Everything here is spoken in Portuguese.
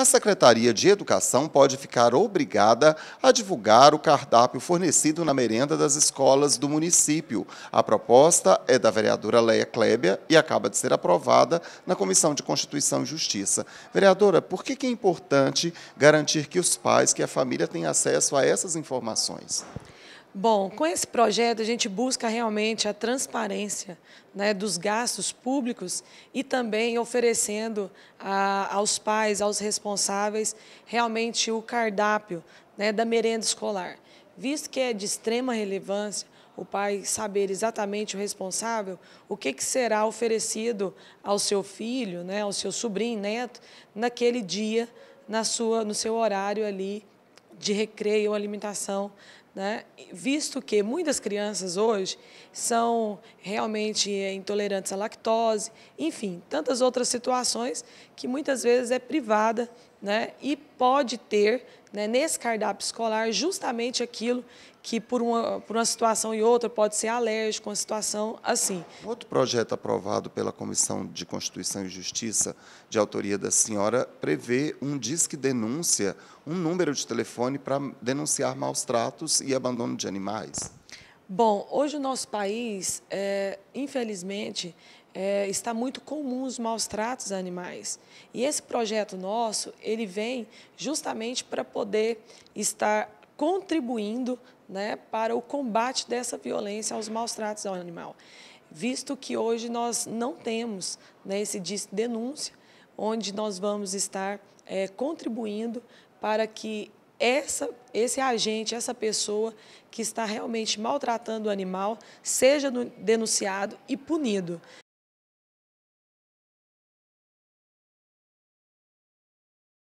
a Secretaria de Educação pode ficar obrigada a divulgar o cardápio fornecido na merenda das escolas do município. A proposta é da vereadora Leia Klebia e acaba de ser aprovada na Comissão de Constituição e Justiça. Vereadora, por que é importante garantir que os pais, que a família tenha acesso a essas informações? Bom, com esse projeto a gente busca realmente a transparência né, dos gastos públicos e também oferecendo a, aos pais, aos responsáveis, realmente o cardápio né, da merenda escolar. Visto que é de extrema relevância o pai saber exatamente o responsável, o que, que será oferecido ao seu filho, né, ao seu sobrinho, neto, naquele dia, na sua, no seu horário ali de recreio ou alimentação né? Visto que muitas crianças hoje são realmente eh, intolerantes à lactose, enfim, tantas outras situações que muitas vezes é privada né? e pode ter né, nesse cardápio escolar justamente aquilo que por uma, por uma situação e outra pode ser alérgico, uma situação assim. Outro projeto aprovado pela Comissão de Constituição e Justiça, de autoria da senhora, prevê um disque denúncia, um número de telefone para denunciar maus tratos e abandono de animais? Bom, hoje o nosso país, é, infelizmente, é, está muito comum os maus tratos a animais. E esse projeto nosso, ele vem justamente para poder estar contribuindo né, para o combate dessa violência aos maus tratos ao animal. Visto que hoje nós não temos né, esse denúncia, onde nós vamos estar é, contribuindo para que essa, esse agente, essa pessoa que está realmente maltratando o animal, seja denunciado e punido.